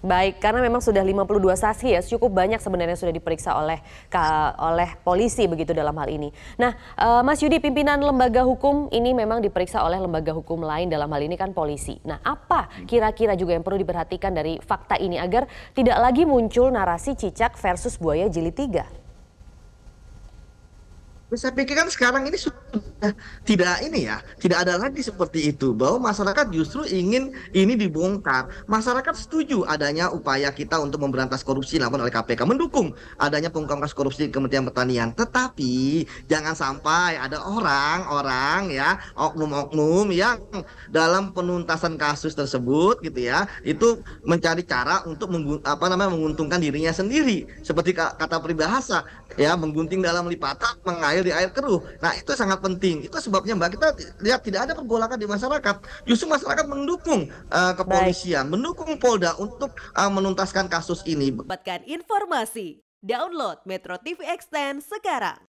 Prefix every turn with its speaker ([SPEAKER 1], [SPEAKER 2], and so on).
[SPEAKER 1] Baik, karena memang sudah 52 saksi ya, cukup banyak sebenarnya sudah diperiksa oleh oleh polisi begitu dalam hal ini. Nah, eh, Mas Yudi, pimpinan lembaga hukum ini memang diperiksa oleh lembaga hukum lain dalam hal ini kan polisi. Nah, apa kira-kira juga yang perlu diperhatikan dari fakta ini agar tidak lagi muncul narasi cicak versus buaya jilid 3?
[SPEAKER 2] saya pikir kan sekarang ini sudah tidak ini ya, tidak ada lagi seperti itu bahwa masyarakat justru ingin ini dibongkar. Masyarakat setuju adanya upaya kita untuk memberantas korupsi dilakukan oleh KPK, mendukung adanya pengungkapan korupsi di Kementerian Pertanian. Tetapi jangan sampai ada orang-orang ya, oknum-oknum yang dalam penuntasan kasus tersebut gitu ya, itu mencari cara untuk apa namanya menguntungkan dirinya sendiri. Seperti kata peribahasa, ya menggunting dalam lipatan, mengair di air keruh. Nah, itu sangat penting. Itu sebabnya Mbak kita lihat tidak ada pergolakan di masyarakat. Justru masyarakat mendukung uh, kepolisian, Baik. mendukung Polda untuk uh, menuntaskan kasus ini.
[SPEAKER 1] Dapatkan informasi. Download Metro TV Extend
[SPEAKER 2] sekarang.